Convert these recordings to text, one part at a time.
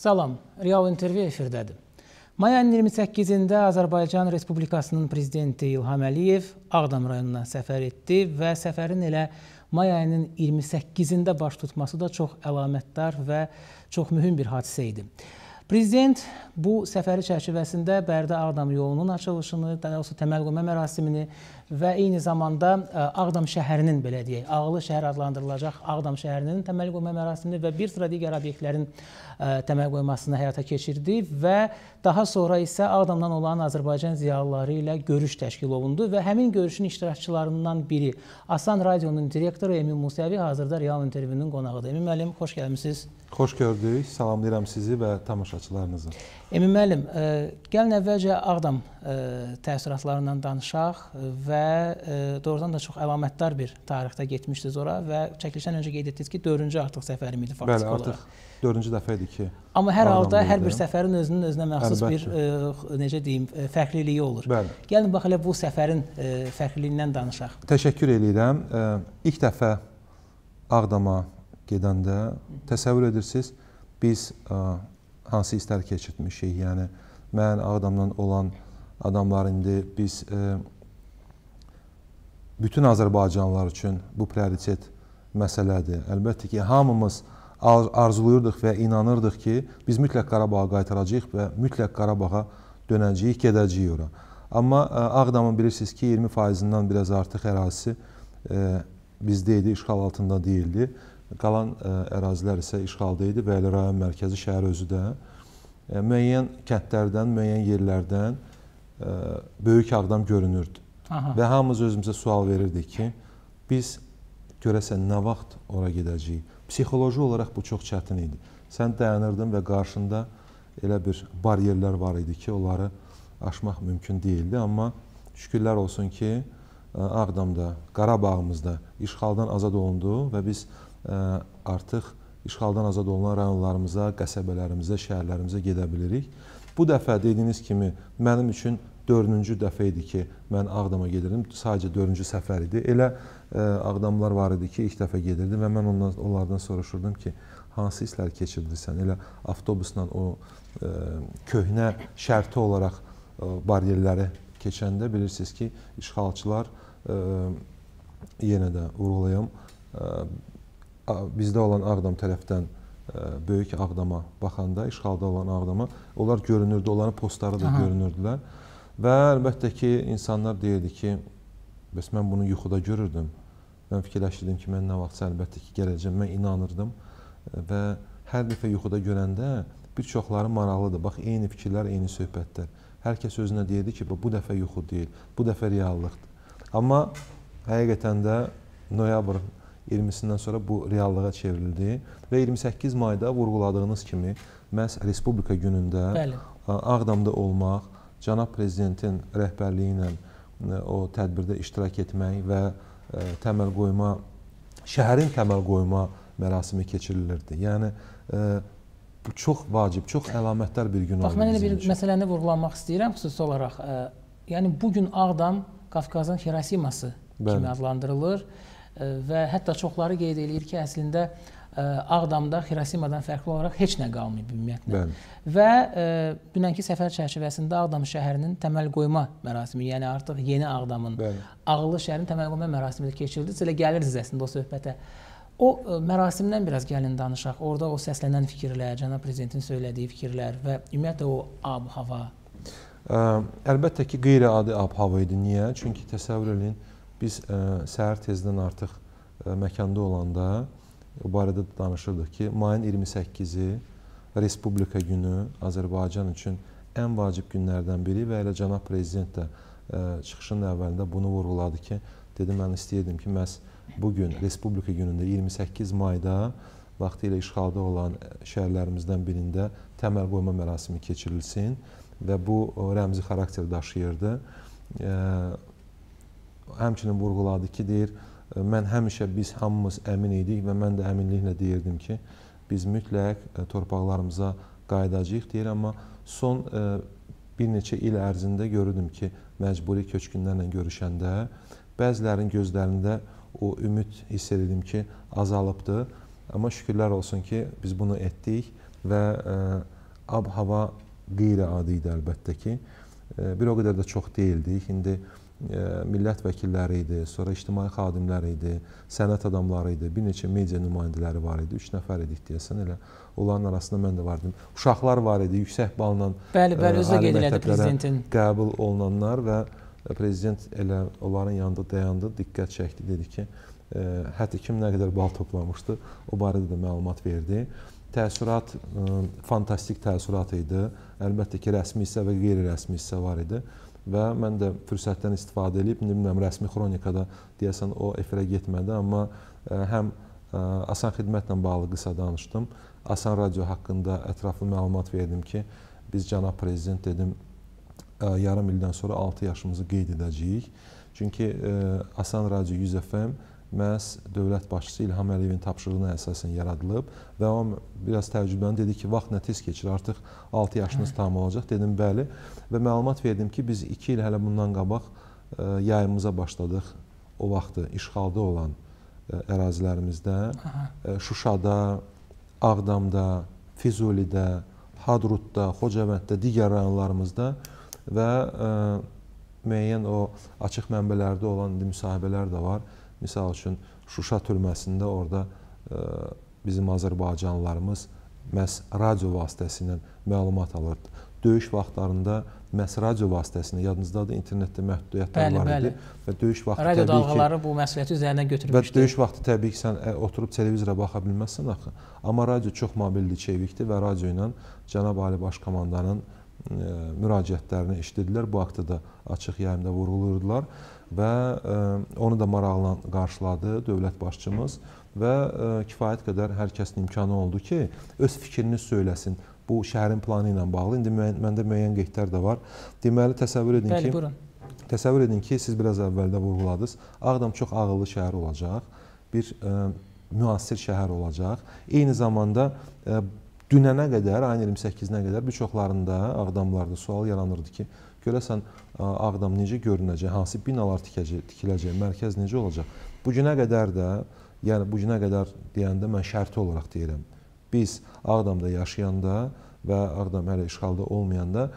Salam, Real İntervyu efirdədir. May ayının 28-də Azərbaycan Respublikasının prezidenti İlham Əliyev Ağdam rayonuna səfər etdi və səfərin elə may ayının 28-də baş tutması da çox əlamətdar və çox mühüm bir hadisə idi. Prezident bu səfəri çərçivəsində Bərdə-Ağdam yolunun açılışını, daha doğrusu təməl qoyma mərasimini və eyni zamanda e, Ağdam şəhərinin belə deyək, Ağlı şəhər adlandırılacaq Ağdam şəhərinin təməl qoyma mərasimini və bir sıra digər obyektlərin e, təməl qoymasını həyata keçirdi və daha sonra isə Ağdamdan olan Azərbaycan ziyalıları ilə görüş təşkil olundu və həmin görüşün iştirakçılarından biri Asan Radionun direktoru Emin Musəvi hazırda Real intervyunun qonağıdır. Emin müəllim, xoş gəlmisiniz. Xoş gördük. Salamlayıram sizi və tamaşaçılarınızı. Emin müəllim, e, gəlin əvvəlcə Ağdam təəssüratlarından danışaq və və e, doğrudan da çox əlamətdar bir tarixdə getmişdiniz ora və çəkilişdən öncə qeyd etdiniz ki, 4-cü artıq səfərim idi faktiki Bəli, olaraq. Bəli, artıq 4-cü dəfə idi ki. Amma hər halda hər bir səfərin özünün özünə məxsus Əlbəttə. bir e, necə deyim, e, fərqliliyi olur. Bəli. Gəlin bax elə bu səfərin fərqliliyindən danışaq. Təşəkkür eləyirəm. İlk dəfə Ağdama gedəndə təsəvvür edirsiniz, biz hansı hisslər keçirtmişik? Yəni mən Ağdamdan olan adamlar indi biz bütün Azərbaycanlılar üçün bu prioritet məsələdir. Əlbəttə ki, hamımız arzulayırdıq və inanırdıq ki, biz mütləq Qarabağa qaytaracağıq və mütləq Qarabağa dönəcəyik, gedəcəyik ora. Amma e, Ağdamın bilirsiniz ki, 20%-dən biraz artıq ərazisi e, bizdə idi, işğal altında deyildi. Qalan e, ərazilər isə işğalda idi və elə rayon mərkəzi şəhər özü də müəyyən kəndlərdən, müəyyən yerlərdən böyük Ağdam görünürdü. Aha. Və hamımız özümüzə sual verirdik ki, biz görəsən nə vaxt ora gedəcəyik? Psixoloji olaraq bu çox çətin idi. Sən dayanırdın və qarşında elə bir bariyerlər var idi ki, onları aşmaq mümkün deyildi. Amma şükürlər olsun ki, Ağdamda, Qarabağımızda işğaldan azad olundu və biz artıq işğaldan azad olunan rayonlarımıza, qəsəbələrimizə, şəhərlərimizə gedə bilirik. Bu dəfə dediyiniz kimi mənim üçün dördüncü dəfə idi ki, mən Ağdama gedirdim. Sadəcə dördüncü səfər idi. Elə e, Ağdamlar var idi ki, ilk dəfə gedirdim və mən ondan, onlardan soruşurdum ki, hansı hisslər keçirdirsən? Elə avtobusla o ə, e, köhnə şərti olaraq ə, e, bariyerləri keçəndə bilirsiniz ki, işğalçılar ə, yenə də vurğulayım, bizdə olan Ağdam tərəfdən böyük Ağdama baxanda, işğalda olan Ağdama, onlar görünürdü, onların postları da Aha. görünürdülər. Və əlbəttə ki, insanlar deyirdi ki, bəs mən bunu yuxuda görürdüm. Mən fikirləşdirdim ki, mən nə vaxtsa əlbəttə ki, gələcəm, mən inanırdım. Və hər dəfə yuxuda görəndə bir çoxları maraqlıdır. Bax, eyni fikirlər, eyni söhbətlər. Hər kəs özünə deyirdi ki, bu dəfə yuxu deyil, bu dəfə reallıqdır. Amma həqiqətən də noyabr 20-sindən sonra bu reallığa çevrildi və 28 mayda vurğuladığınız kimi məhz Respublika günündə Bəli. Ağdamda olmaq, cənab prezidentin rəhbərliyi ilə e, o tədbirdə iştirak etmək və e, təməl qoyma şəhərin təməl qoyma mərasimi keçirilirdi. Yəni e, bu çox vacib, çox əlamətdar bir gün Bax, oldu. Bax mən elə bir üçün. məsələni vurğulanmaq istəyirəm xüsusi olaraq. Ə, yəni bu gün Ağdam Qafqazın Hirosiması kimi adlandırılır və hətta çoxları qeyd eləyir ki, əslində Ağdamda Xirosimadan fərqli olaraq heç nə qalmayıb ümumiyyətlə. Bəli. Və ə, dünənki səfər çərçivəsində Ağdam şəhərinin təməl qoyma mərasimi, yəni artıq yeni Ağdamın Bəli. ağıllı şəhərin təməl qoyma mərasimi keçirildi. Siz elə gəlirsiniz əslində o söhbətə. O ə, mərasimdən biraz gəlin danışaq. Orda o səslənən fikirlər, cənab prezidentin söylədiyi fikirlər və ümumiyyətlə o ab-hava. Əlbəttə ki, qeyri-adi ab-hava idi. Niyə? Çünki təsəvvür eləyin, biz ə, səhər tezdən artıq ə, məkanda olanda ə, barədə danışırdıq ki, mayın 28-i Respublika günü Azərbaycan üçün ən vacib günlərdən biri və elə cənab prezident də ə, e, çıxışın əvvəlində bunu vurğuladı ki, dedi mən istəyirdim ki, məhz bu gün Respublika günündə 28 mayda vaxtilə işğalda olan şəhərlərimizdən birində təməl qoyma mərasimi keçirilsin və bu e, rəmzi xarakter daşıyırdı. Ə, e, həmçinin vurğuladı ki, deyir, mən həmişə biz hamımız əmin idik və mən də əminliklə deyirdim ki, biz mütləq e, torpaqlarımıza qayıdacağıq deyir, amma son e, bir neçə il ərzində görürdüm ki, məcburi köçkünlərlə görüşəndə bəzilərinin gözlərində o ümid hiss edirdim ki, azalıbdır. Amma şükürlər olsun ki, biz bunu etdik və e, ab-hava qeyri-adi idi əlbəttə ki. Bir o qədər də çox deyildik. İndi E, millət vəkilləri idi, sonra ictimai xadimlər idi, sənət adamları idi, bir neçə media nümayəndələri var idi, üç nəfər idik deyəsən elə. Onların arasında mən də vardım. Uşaqlar var idi, yüksək balla bəli, bəli, özü qeyd elədi prezidentin qəbul olunanlar və prezident elə onların yanında dayandı, diqqət çəkdi, dedi ki, ə, e, hətta kim nə qədər bal toplamışdı, o barədə də məlumat verdi. Təəssürat ə, e, fantastik təəssürat idi. Əlbəttə ki, rəsmi hissə və qeyri-rəsmi hissə var idi və mən də fürsətdən istifadə edib, bilmirəm, rəsmi xronikada deyəsən o efirə getmədi, amma e, həm e, asan xidmətlə bağlı qısa danışdım, asan radio haqqında ətraflı məlumat verdim ki, biz cənab prezident dedim, e, yarım ildən sonra 6 yaşımızı qeyd edəcəyik. Çünki Asan Radio 100 FM məhz dövlət başçısı İlham Əliyevin tapşırığına əsasən yaradılıb və o biraz təəccüblənib dedi ki, vaxt nə tez keçir, artıq 6 yaşınız tam olacaq. Dedim, bəli və məlumat verdim ki, biz 2 il hələ bundan qabaq e, yayımıza başladıq o vaxtı işğalda olan e, ərazilərimizdə, Aha. E, Şuşada, Ağdamda, Füzulidə, Hadrutda, Xocavənddə, digər rayonlarımızda və ə, müəyyən o açıq mənbələrdə olan indi müsahibələr də var. Misal üçün Şuşa türməsində orada e, bizim azərbaycanlılarımız məhz radio vasitəsilə məlumat alırdı. Döyüş vaxtlarında məhz radio vasitəsilə yadınızdadır internetdə məhdudiyyətlər bəli, var idi bəli. və döyüş vaxtı radio təbii ki radio dalğaları bu məsuliyyəti üzərinə götürmüşdü. Və döyüş vaxtı təbii ki sən ə, e, oturub televizora baxa bilməzsən axı. Amma radio çox mobildir, çevikdir və radio ilə cənab Ali Başkomandanın ə, e, müraciətlərini eşitdilər. Bu haqqda da açıq yayımda vurğulayırdılar və e, onu da maraqla qarşıladı dövlət başçımız və e, kifayət qədər hər kəsin imkanı oldu ki, öz fikrini söyləsin bu şəhərin planı ilə bağlı. İndi müəyyən, məndə müəyyən qeydlər də var. Deməli, təsəvvür edin Bəli, ki, buyurun. Təsəvvür edin ki, siz biraz əvvəldə vurğuladınız. Ağdam çox ağıllı şəhər olacaq. Bir ə, e, müasir şəhər olacaq. Eyni zamanda ə, dünənə qədər, ayın 28-nə qədər bir çoxlarında, Ağdamlarda sual yaranırdı ki, görəsən Ağdam necə görünəcək, hansı binalar tikəcək, tikiləcək, mərkəz necə olacaq? Bu günə qədər də, yəni bu günə qədər deyəndə mən şərti olaraq deyirəm. Biz Ağdamda yaşayanda və Ağdam hələ işğalda olmayanda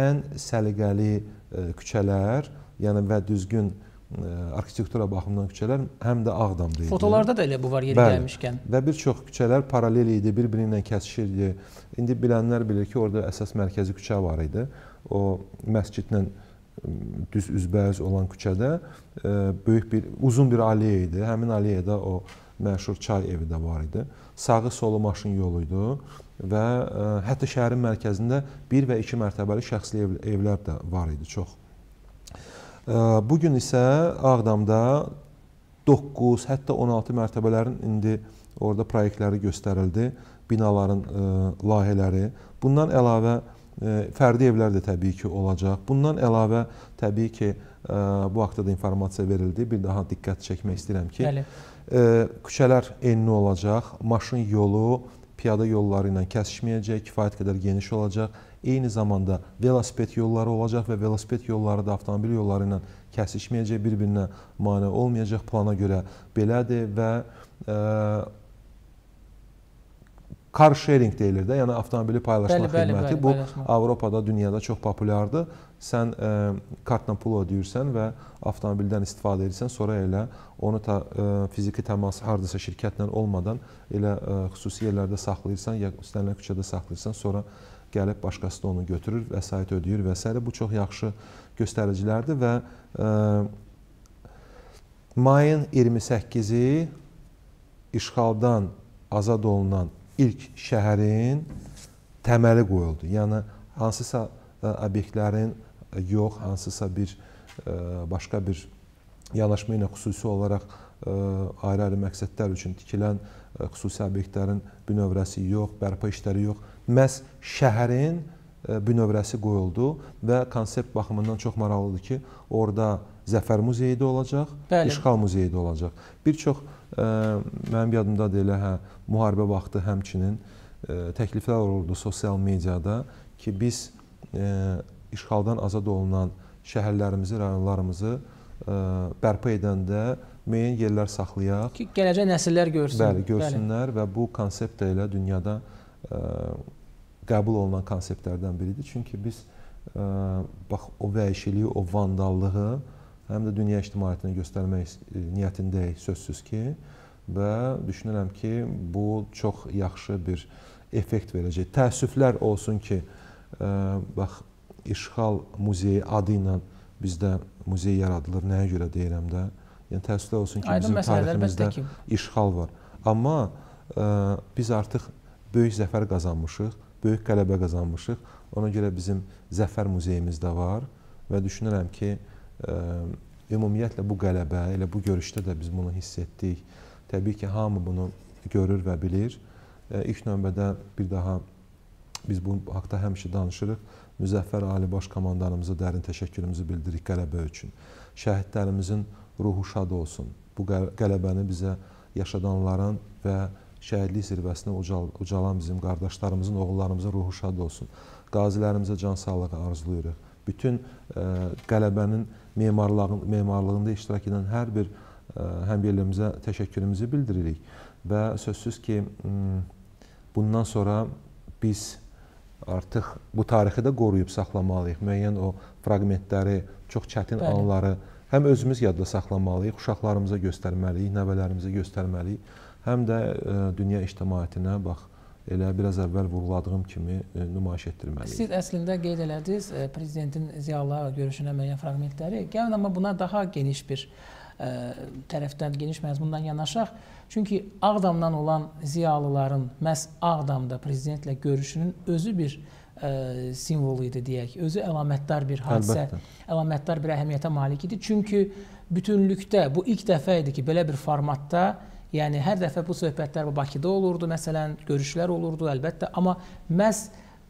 ən səliqəli küçələr, yəni və düzgün küçələr arxitektura baxımından küçələr həm də Ağdamda idi. Fotolarda da elə bu var yeri Bəli. gəlmişkən. Və bir çox küçələr paralel idi, bir-birinlə kəsişirdi. İndi bilənlər bilir ki, orada əsas mərkəzi küçə var idi. O məscidlə düz üzbəüz olan küçədə böyük bir uzun bir aleya idi. Həmin aleyada o məşhur çay evi də var idi. Sağı solu maşın yolu idi və hətta şəhərin mərkəzində 1 və 2 mərtəbəli şəxsli ev, evlər də var idi çox Bu gün isə Ağdamda 9, hətta 16 mərtəbələrin indi orada proyektləri göstərildi, binaların layihələri. Bundan əlavə fərdi evlər də təbii ki olacaq. Bundan əlavə təbii ki bu haqda da informasiya verildi. Bir daha diqqət çəkmək istəyirəm ki, Bəli. küçələr enli olacaq, maşın yolu, piyada yolları ilə kəsişməyəcək, kifayət qədər geniş olacaq Eyni zamanda velosiped yolları olacaq və velosiped yolları da avtomobil yolları ilə kəsişməyəcək, bir-birinə mane olmayacaq plana görə belədir və ə, e, car sharing deyilir də, yəni avtomobili paylaşma bəli, bəli, xidməti. Bəli, bu paylaşma. Avropada, dünyada çox populyardır. Sən ə, e, kartla pul ödəyirsən və avtomobildən istifadə edirsən, sonra elə onu ta, ə, e, fiziki təmas hardasa şirkətlə olmadan elə ə, xüsusi yerlərdə saxlayırsan, ya istənilən küçədə saxlayırsan, sonra gəlib başqası da onu götürür, vəsait ödəyir və s. bu çox yaxşı göstəricilərdir və ə, e, mayın 28-i işğaldan azad olunan ilk şəhərin təməli qoyuldu. Yəni hansısa e, obyektlərin yox, hansısa bir ə, e, başqa bir yanaşma ilə xüsusi olaraq ayrı-ayrı məqsədlər üçün tikilən ə, xüsusi obyektlərin bünövrəsi yox, bərpa işləri yox, məhz şəhərin bünövrəsi qoyuldu və konsept baxımından çox maraqlıdır ki, orada Zəfər muzeyi də olacaq, Bəli. İşğal muzeyi də olacaq. Bir çox ə, mənim yadımdadır elə hə, müharibə vaxtı həmçinin ə, təkliflər olurdu sosial mediada ki, biz ə, işğaldan azad olunan şəhərlərimizi, rayonlarımızı ə, bərpa edəndə müəyyən yerlər saxlayaq. Ki, gələcək nəsillər görsün. Bəli, görsünlər bəli. və bu konsept də elə dünyada ə, e, qəbul olunan konseptlərdən biridir. Çünki biz ə, e, bax o vəhşiliyi, o vandallığı həm də dünya ictimaiyyətinə göstərmək e, niyyətindəyik sözsüz ki və düşünürəm ki, bu çox yaxşı bir effekt verəcək. Təəssüflər olsun ki, ə, bax İşğal Muzeyi adı ilə bizdə muzey yaradılır. Nəyə görə deyirəm də? Yəni təəssüflər olsun ki, Aydın bizim tariximizdə ki. işğal var. Amma ə, e, biz artıq böyük zəfər qazanmışıq, böyük qələbə qazanmışıq. Ona görə bizim zəfər muzeyimiz də var və düşünürəm ki, ə, e, ümumiyyətlə bu qələbə, elə bu görüşdə də biz bunu hiss etdik. Təbii ki, hamı bunu görür və bilir. Ə, e, ilk növbədə bir daha biz bu haqda həmişə danışırıq. Müzəffər Ali Baş Komandanımıza dərin təşəkkürümüzü bildiririk qələbə üçün. Şəhidlərimizin ruhu şad olsun. Bu qələbəni bizə yaşadanların və şəhidlik zirvəsinə ucal, ucalan bizim qardaşlarımızın, oğullarımızın ruhu şad olsun. Qazilərimizə can sağlığı arzulayırıq. Bütün ə, e, qələbənin memarlığın, memarlığında iştirak edən hər bir e, həmyerlərimizə təşəkkürümüzü bildiririk və sözsüz ki, bundan sonra biz artıq bu tarixi də qoruyub saxlamalıyıq. Müəyyən o fraqmentləri, çox çətin Bəli. anları həm özümüz yadda saxlamalıyıq, uşaqlarımıza göstərməliyik, nəvələrimizə göstərməliyik, həm də e, dünya ictimaiyyətinə bax elə biraz əvvəl vurğuladığım kimi e, nümayiş etdirməliyik. Siz əslində qeyd elədiniz e, prezidentin ziyalılarla görüşünə müəyyən fraqmentləri. Gəlin amma buna daha geniş bir tərəfdən geniş məzmundan yanaşaq. Çünki Ağdamdan olan ziyalıların məhz Ağdamda prezidentlə görüşünün özü bir ə, simvolu idi deyək. Özü əlamətdar bir hadisə, Əlbəttə. əlamətdar bir əhəmiyyətə malik idi. Çünki bütünlükdə bu ilk dəfə idi ki, belə bir formatda Yəni hər dəfə bu söhbətlər bu Bakıda olurdu, məsələn, görüşlər olurdu əlbəttə, amma məhz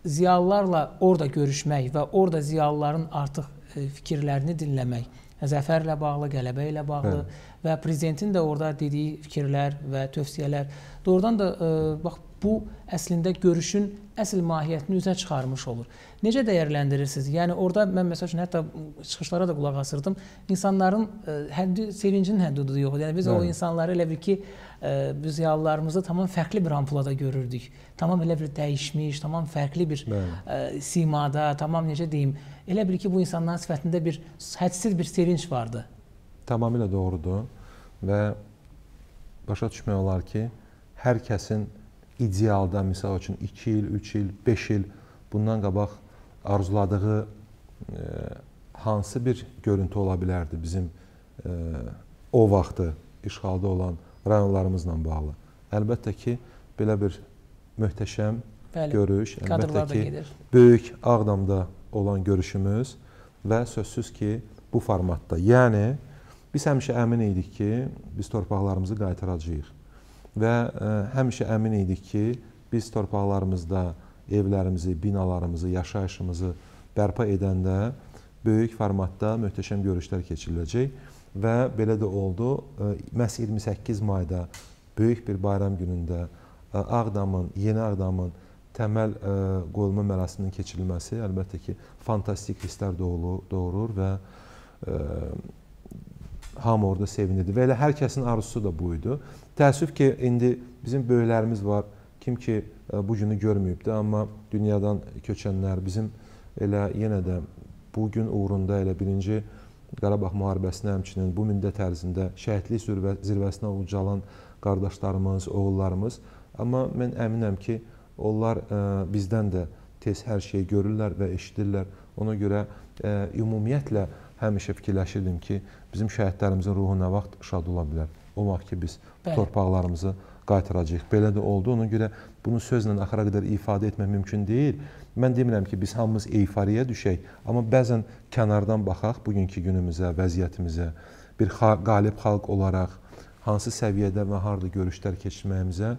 ziyalılarla orada görüşmək və orada ziyalıların artıq e, fikirlərini dinləmək, zəfərlə bağlı, qələbə ilə bağlı, Hə və prezidentin də orada dediyi fikirlər və tövsiyələr doğrudan da ə, e, bax bu əslində görüşün əsl mahiyyətini üzə çıxarmış olur. Necə dəyərləndirirsiniz? Yəni orada mən məsəl üçün hətta çıxışlara da qulaq asırdım. İnsanların ə, e, həddi sevincinin həddidir yox. Yəni biz Bəli. o insanları elə bir ki ə, e, biz reallarımızı tamam fərqli bir ampulada görürdük. Tamam elə bir dəyişmiş, tamam fərqli bir ə, simada, tamam necə deyim, elə bir ki bu insanların sifətində bir hədsiz bir sevinc vardı tamamilə doğrudur və başa düşmək olar ki, hər kəsin idealda misal üçün 2 il, 3 il, 5 il bundan qabaq arzuladığı e, hansı bir görüntü ola bilərdi bizim e, o vaxtı işğalda olan rayonlarımızla bağlı. Əlbəttə ki, belə bir möhtəşəm Bəli, görüş, əlbəttə ki, gedir. böyük Ağdamda olan görüşümüz və sözsüz ki, bu formatda. Yəni Biz həmişə əmin idik ki, biz torpaqlarımızı qaytaracağıq və e, həmişə əmin idik ki, biz torpaqlarımızda evlərimizi, binalarımızı, yaşayışımızı bərpa edəndə böyük formatda möhtəşəm görüşlər keçiriləcək və belə də oldu. E, məhz 28 mayda böyük bir bayram günündə e, Ağdamın, Yeni Ağdamın təməl qoyulma mərasiminin keçirilməsi əlbəttə ki, fantastik hisslər doğurur və hamı orada sevinirdi və elə hər kəsin arzusu da bu idi. Təəssüf ki, indi bizim böyüklərimiz var, kim ki e, bu günü görməyibdi, amma dünyadan köçənlər bizim elə yenə də bu gün uğrunda elə birinci Qarabağ müharibəsinə həmçinin bu müddət ərzində şəhidlik zirvəsinə ucalan qardaşlarımız, oğullarımız. Amma mən əminəm ki, onlar ə, e, bizdən də tez hər şeyi görürlər və eşidirlər. Ona görə ə, e, ümumiyyətlə həmişə fikirləşirdim ki, bizim şəhidlərimizin ruhu nə vaxt şad ola bilər? O vaxt ki, biz Bəli. torpaqlarımızı qaytaracağıq. Belə də oldu. Ona görə bunu sözlə axıra qədər ifadə etmək mümkün deyil. Mən demirəm ki, biz hamımız eyfariyə düşək, amma bəzən kənardan baxaq bugünkü günümüzə, vəziyyətimizə, bir xal qalib xalq olaraq hansı səviyyədə və harda görüşlər keçirməyimizə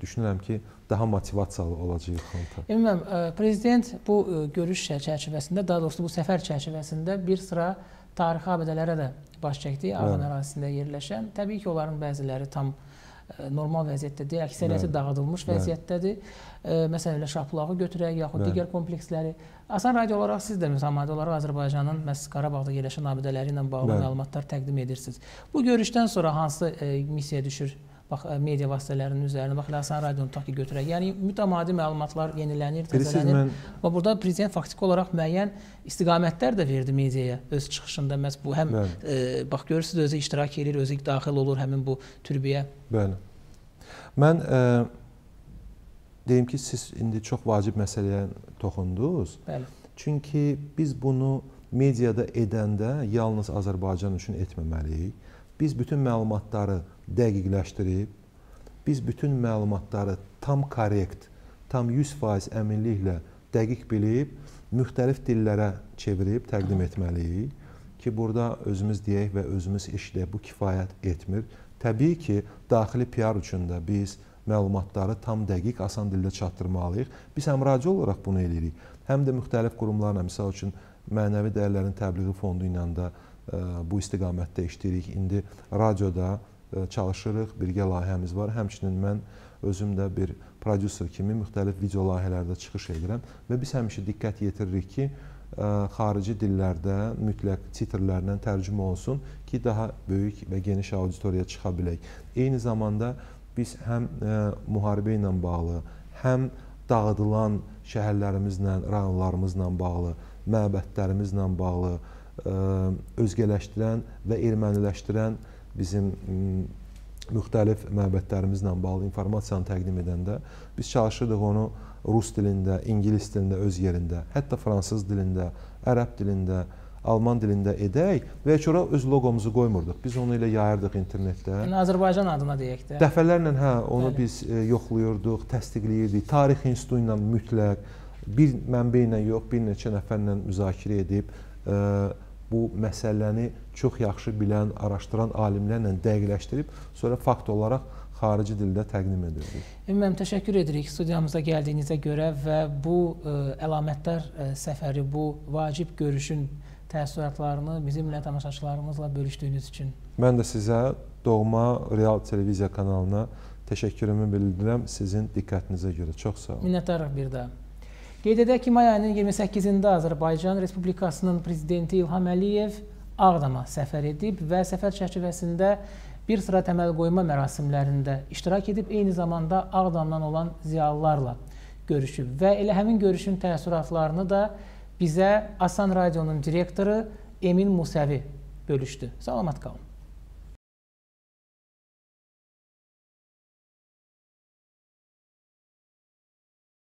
düşünürəm ki, daha motivasiyalı olacağıq xalqa. Ümumən e, prezident bu görüş çərçivəsində, daha doğrusu bu səfər çərçivəsində bir sıra tarixi abidələrə də baş çəkdi Ağdam ərazisində yerləşən. Təbii ki, onların bəziləri tam normal vəziyyətdədir, əksəriyyəti Bəli. dağıdılmış vəziyyətdədir. Bəli. Məsələn, elə Şahbulağı götürək, yaxud Bəli. digər kompleksləri. Asan radio olaraq siz də mütəmadi olaraq Azərbaycanın məhz Qarabağda yerləşən abidələri ilə bağlı Bəli. məlumatlar təqdim edirsiniz. Bu görüşdən sonra hansı e, missiyaya düşür bax media vasitələrinin üzərinə, bax Lasan radionu tutaq ki, götürək. Yəni mütəmadi məlumatlar yenilənir, təzələnir. Mən... Və burada prezident faktiki olaraq müəyyən istiqamətlər də verdi mediaya öz çıxışında. Məhz bu həm Bəli. e, bax görürsüz özü iştirak edir, özü daxil olur həmin bu türbəyə. Bəli. Mən e, deyim ki, siz indi çox vacib məsələyə toxundunuz. Bəli. Çünki biz bunu mediada edəndə yalnız Azərbaycan üçün etməməliyik. Biz bütün məlumatları dəqiqləşdirib, biz bütün məlumatları tam korrekt, tam 100% əminliklə dəqiq bilib, müxtəlif dillərə çevirib təqdim etməliyik ki, burada özümüz deyək və özümüz işləyək, bu kifayət etmir. Təbii ki, daxili PR üçün də biz məlumatları tam dəqiq, asan dildə çatdırmalıyıq. Biz həm radio olaraq bunu eləyirik, həm də müxtəlif qurumlarla, misal üçün Mənəvi Dəyərlərin Təbliği Fondu ilə də ə, e, bu istiqamətdə işləyirik. İndi radioda E, çalışırıq, birgə layihəmiz var. Həmçinin mən özüm də bir prodüser kimi müxtəlif video layihələrdə çıxış edirəm və biz həmişə diqqət yetiririk ki, e, xarici dillərdə mütləq titrlərlə tərcümə olsun ki, daha böyük və geniş auditoriyaya çıxa bilək. Eyni zamanda biz həm e, müharibə ilə bağlı, həm dağıdılan şəhərlərimizlə, rayonlarımızla bağlı, məbədlərimizlə bağlı, özgələşdirən və erməniləşdirən bizim müxtəlif məbədlərimizlə bağlı informasiyanı təqdim edəndə biz çalışırdıq onu rus dilində, ingilis dilində öz yerində, hətta fransız dilində, ərəb dilində, alman dilində edək və heç ora öz loqomuzu qoymurduq. Biz onu ilə yayırdıq internetdə. Yəni Azərbaycan adına deyək də. Dəfələrlə hə, onu Bəli. biz e, yoxluyurduq, təsdiqləyirdik. Tarix institutu ilə mütləq bir mənbə ilə yox, bir neçə nəfərlə müzakirə edib e, bu məsələni çox yaxşı bilən, araşdıran alimlərlə dəqiqləşdirib, sonra fakt olaraq xarici dildə təqdim edirik. Ümumən e, təşəkkür edirik studiyamıza gəldiyinizə görə və bu ə, e, əlamətlər ə, e, səfəri, bu vacib görüşün təəssüratlarını bizimlə tamaşaçılarımızla bölüşdüyünüz üçün. Mən də sizə Doğma Real Televiziya kanalına təşəkkürümü bildirirəm sizin diqqətinizə görə. Çox sağ olun. Minnətdarıq bir daha. Qeyd edək ki, may ayının 28-də Azərbaycan Respublikasının prezidenti İlham Əliyev Ağdama səfər edib və səfər çərçivəsində bir sıra təməl qoyma mərasimlərində iştirak edib, eyni zamanda Ağdamdan olan ziyalılarla görüşüb və elə həmin görüşün təəssüratlarını da bizə Asan Radionun direktoru Emin Musəvi bölüşdü. Salamat qalın.